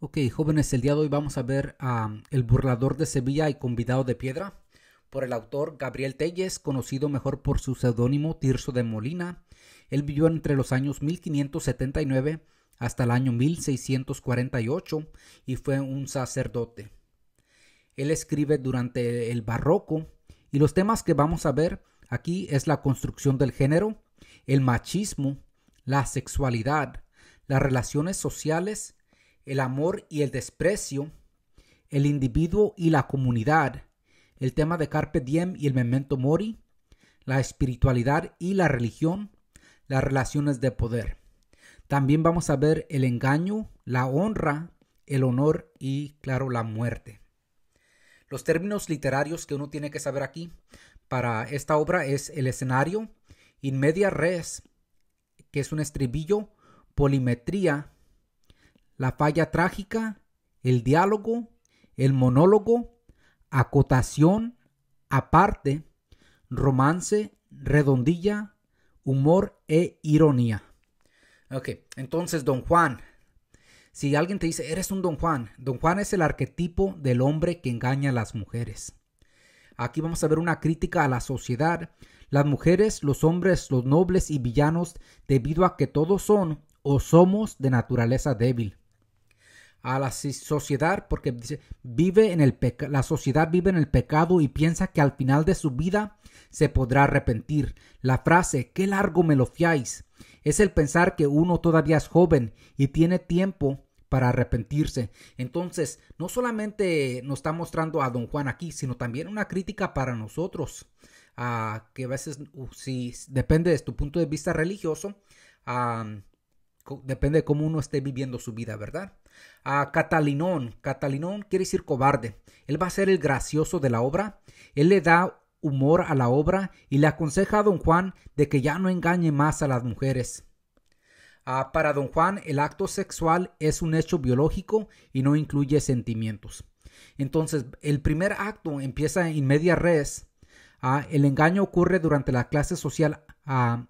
Ok, jóvenes, el día de hoy vamos a ver a um, El burlador de Sevilla y convidado de piedra por el autor Gabriel Telles, conocido mejor por su seudónimo Tirso de Molina. Él vivió entre los años 1579 hasta el año 1648 y fue un sacerdote. Él escribe durante el barroco y los temas que vamos a ver aquí es la construcción del género, el machismo, la sexualidad, las relaciones sociales el amor y el desprecio, el individuo y la comunidad, el tema de Carpe Diem y el Memento Mori, la espiritualidad y la religión, las relaciones de poder. También vamos a ver el engaño, la honra, el honor y, claro, la muerte. Los términos literarios que uno tiene que saber aquí para esta obra es el escenario, in media res, que es un estribillo, polimetría, la falla trágica, el diálogo, el monólogo, acotación, aparte, romance, redondilla, humor e ironía. Ok, entonces Don Juan. Si alguien te dice, eres un Don Juan, Don Juan es el arquetipo del hombre que engaña a las mujeres. Aquí vamos a ver una crítica a la sociedad, las mujeres, los hombres, los nobles y villanos, debido a que todos son o somos de naturaleza débil a la sociedad porque dice, vive en el la sociedad vive en el pecado y piensa que al final de su vida se podrá arrepentir. La frase, qué largo me lo fiáis, es el pensar que uno todavía es joven y tiene tiempo para arrepentirse. Entonces, no solamente nos está mostrando a don Juan aquí, sino también una crítica para nosotros, que a veces, si depende de tu punto de vista religioso, depende de cómo uno esté viviendo su vida, ¿verdad? a Catalinón. Catalinón quiere decir cobarde. Él va a ser el gracioso de la obra. Él le da humor a la obra y le aconseja a don Juan de que ya no engañe más a las mujeres. Ah, para don Juan, el acto sexual es un hecho biológico y no incluye sentimientos. Entonces, el primer acto empieza en media res. Ah, el engaño ocurre durante la clase social ah,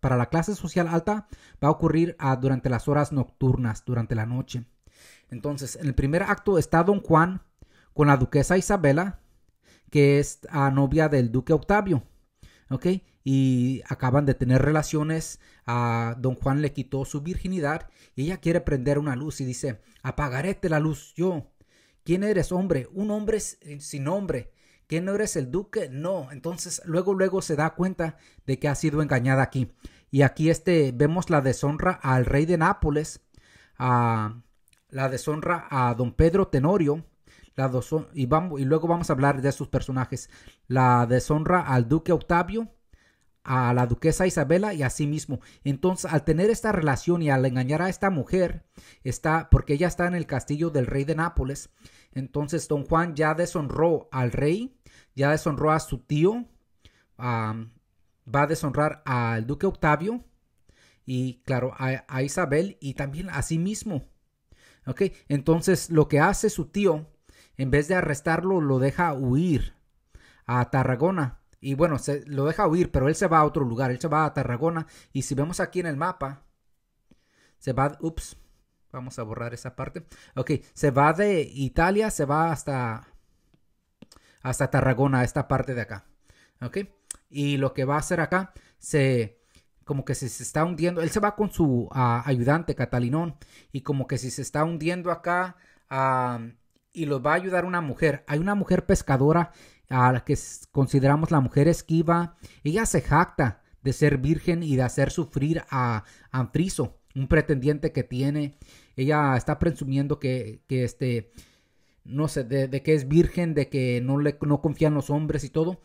para la clase social alta va a ocurrir durante las horas nocturnas, durante la noche. Entonces, en el primer acto está Don Juan con la duquesa Isabela, que es la novia del duque Octavio. ¿Ok? Y acaban de tener relaciones. A Don Juan le quitó su virginidad y ella quiere prender una luz y dice: Apagaréte la luz yo. ¿Quién eres, hombre? Un hombre eh, sin nombre. ¿Quién no eres el duque? No. Entonces, luego, luego se da cuenta de que ha sido engañada aquí. Y aquí este, vemos la deshonra al rey de Nápoles, a, la deshonra a don Pedro Tenorio, la y, y luego vamos a hablar de sus personajes, la deshonra al duque Octavio, a la duquesa Isabela y a sí mismo. Entonces, al tener esta relación y al engañar a esta mujer, está porque ella está en el castillo del rey de Nápoles. Entonces, don Juan ya deshonró al rey, ya deshonró a su tío, va a deshonrar al duque Octavio y, claro, a Isabel y también a sí mismo. ¿Ok? Entonces lo que hace su tío, en vez de arrestarlo, lo deja huir a Tarragona. Y bueno, se, lo deja huir, pero él se va a otro lugar, él se va a Tarragona. Y si vemos aquí en el mapa, se va, ups, vamos a borrar esa parte. Ok, se va de Italia, se va hasta, hasta Tarragona, esta parte de acá. Ok, y lo que va a hacer acá, se como que si se está hundiendo, él se va con su ayudante Catalinón y como que si se está hundiendo acá y los va a ayudar una mujer. Hay una mujer pescadora a la que consideramos la mujer esquiva. Ella se jacta de ser virgen y de hacer sufrir a Anfriso, un pretendiente que tiene. Ella está presumiendo que, que este, no sé, de, que es virgen, de que no, le, no confían los hombres y todo.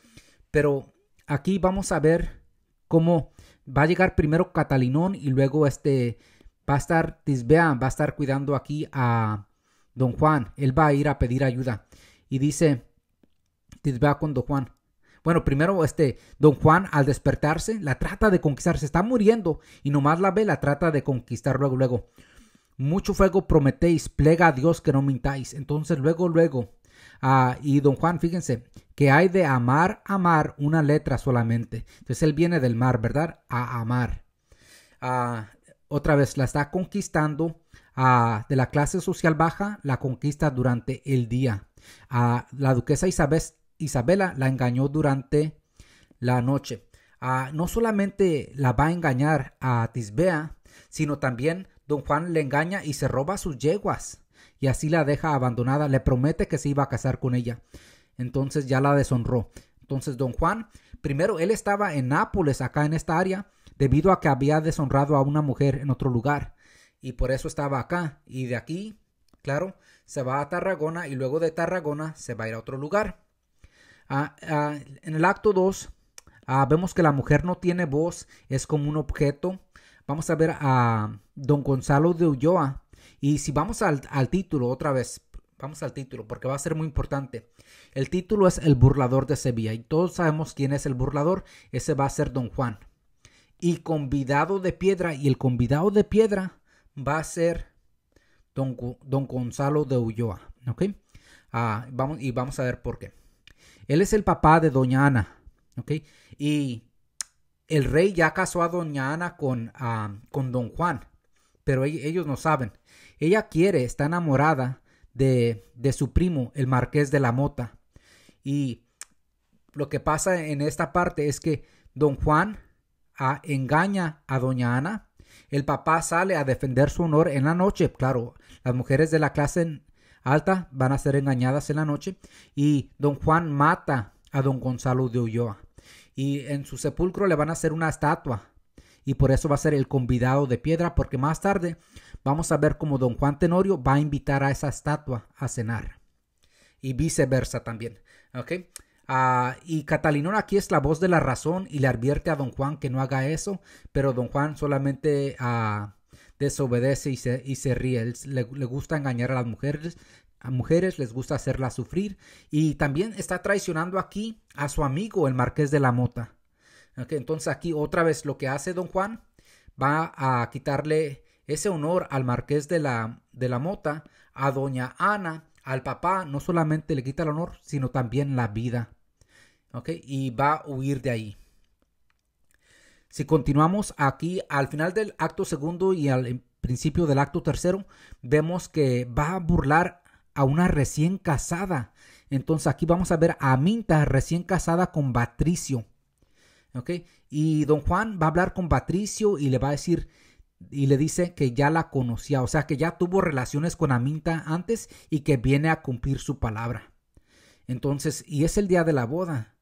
Pero aquí vamos a ver cómo va a llegar primero Catalinón y luego este va a estar Tisbea, va a estar cuidando aquí a Don Juan. Él va a ir a pedir ayuda. Y dice Tisbea con Don Juan. Bueno, primero este Don Juan al despertarse la trata de conquistar, se está muriendo y nomás la ve, la trata de conquistar luego luego. Mucho fuego prometéis, plega a Dios que no mintáis. Entonces luego luego Ah, y don Juan, fíjense, que hay de amar, amar una letra solamente. Entonces él viene del mar, ¿verdad? A amar. Ah, otra vez, la está conquistando ah, de la clase social baja, la conquista durante el día. a la duquesa Isabela la engañó durante la noche. no solamente la va a engañar a Tisbea, sino también don Juan le engaña y se roba sus yeguas y así la deja abandonada, le promete que se iba a casar con ella. Entonces ya la deshonró. Entonces don Juan, primero él estaba en Nápoles, acá en esta área, debido a que había deshonrado a una mujer en otro lugar. Y por eso estaba acá. Y de aquí, claro, se va a Tarragona y luego de Tarragona se va a ir a otro lugar. Ah, ah, en el acto 2 ah, vemos que la mujer no tiene voz, es como un objeto. Vamos a ver a don Gonzalo de Ulloa. Y si vamos al, título otra vez, vamos al título porque va a ser muy importante. El título es El burlador de Sevilla y todos sabemos quién es el burlador, ese va a ser Don Juan. Y convidado de piedra y el convidado de piedra va a ser Don, Gonzalo de Ulloa, ¿ok? Ah, vamos, y vamos a ver por qué. Él es el papá de Doña Ana, ¿ok? Y el rey ya casó a Doña Ana con, ah, con Don Juan pero ellos no saben. Ella quiere, está enamorada de, su primo, el marqués de la mota. Y lo que pasa en esta parte es que don Juan ah, engaña a doña Ana. El papá sale a defender su honor en la noche. Claro, las mujeres de la clase alta van a ser engañadas en la noche. Y don Juan mata a don Gonzalo de Ulloa. Y en su sepulcro le van a hacer una estatua y por eso va a ser el convidado de piedra porque más tarde vamos a ver cómo don Juan Tenorio va a invitar a esa estatua a cenar y viceversa también. ¿ok? Ah, y Catalinón aquí es la voz de la razón y le advierte a don Juan que no haga eso, pero don Juan solamente ah, desobedece y se, ríe. le, gusta engañar a las mujeres, a mujeres les gusta hacerlas sufrir y también está traicionando aquí a su amigo el marqués de la Mota entonces aquí otra vez lo que hace don Juan va a quitarle ese honor al marqués de la, de la mota, a doña Ana, al papá, no solamente le quita el honor, sino también la vida. Okay, y va a huir de ahí. Si continuamos aquí al final del acto segundo y al principio del acto tercero, vemos que va a burlar a una recién casada. Entonces aquí vamos a ver a Minta recién casada con Patricio. Y don Juan va a hablar con Patricio y le va a decir, y le dice que ya la conocía, o sea, que ya tuvo relaciones con Aminta antes y que viene a cumplir su palabra. Entonces, y es el día de la boda.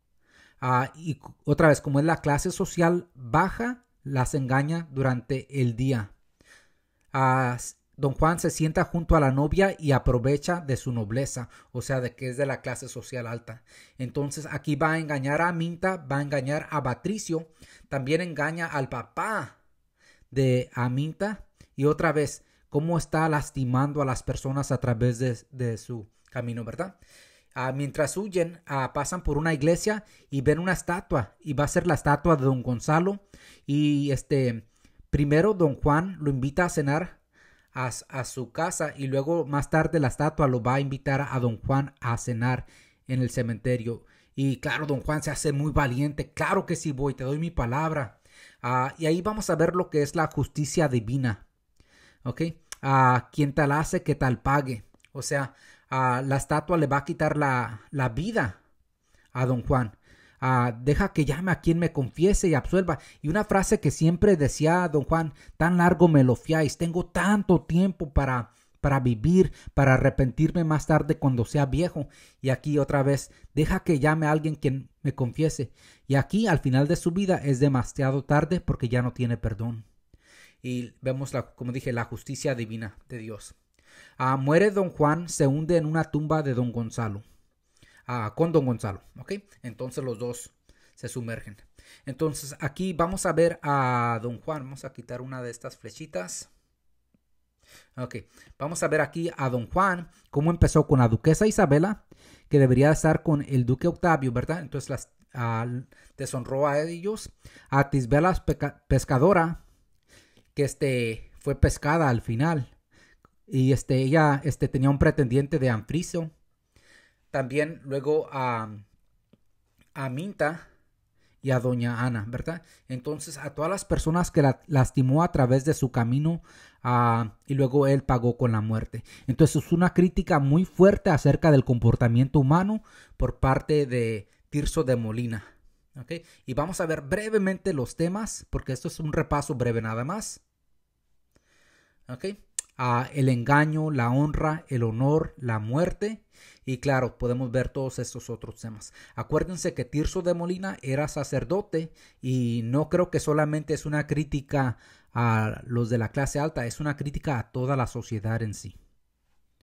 Ah, y otra vez, como es la clase social baja, las engaña durante el día. Ah, Don Juan se sienta junto a la novia y aprovecha de su nobleza, o sea, de que es de la clase social alta. Entonces aquí va a engañar a Aminta, va a engañar a Patricio, también engaña al papá de Aminta y otra vez, cómo está lastimando a las personas a través de, su camino, ¿verdad? Ah, mientras huyen, ah, pasan por una iglesia y ven una estatua y va a ser la estatua de don Gonzalo y este, primero don Juan lo invita a cenar a, su casa y luego más tarde la estatua lo va a invitar a don Juan a cenar en el cementerio. Y claro, don Juan se hace muy valiente, claro que sí voy, te doy mi palabra. Ah, y ahí vamos a ver lo que es la justicia divina. ¿Ok? A ah, quien tal hace que tal pague. O sea, a ah, la estatua le va a quitar la, la vida a don Juan. Ah, deja que llame a quien me confiese y absuelva. Y una frase que siempre decía don Juan, tan largo me lo fiáis, tengo tanto tiempo para para vivir, para arrepentirme más tarde cuando sea viejo. Y aquí otra vez, deja que llame a alguien quien me confiese. Y aquí al final de su vida es demasiado tarde porque ya no tiene perdón. Y vemos, la, como dije, la justicia divina de Dios. a ah, muere don Juan, se hunde en una tumba de don Gonzalo con Don Gonzalo. ¿Ok? Entonces los dos se sumergen. Entonces aquí vamos a ver a Don Juan. Vamos a quitar una de estas flechitas. Ok, vamos a ver aquí a Don Juan, cómo empezó con la duquesa Isabela, que debería estar con el duque Octavio, ¿verdad? Entonces las, deshonró a ellos. A Tisbela pescadora, que este, fue pescada al final. Y este, ella este, tenía un pretendiente de Anfriso, también luego a, Minta y a Doña Ana, ¿verdad? Entonces a todas las personas que la lastimó a través de su camino ah, y luego él pagó con la muerte. Entonces es una crítica muy fuerte acerca del comportamiento humano por parte de Tirso de Molina. ¿okay? Y vamos a ver brevemente los temas porque esto es un repaso breve nada más. ¿okay? a el engaño, la honra, el honor, la muerte. Y claro, podemos ver todos estos otros temas. Acuérdense que Tirso de Molina era sacerdote y no creo que solamente es una crítica a los de la clase alta, es una crítica a toda la sociedad en sí.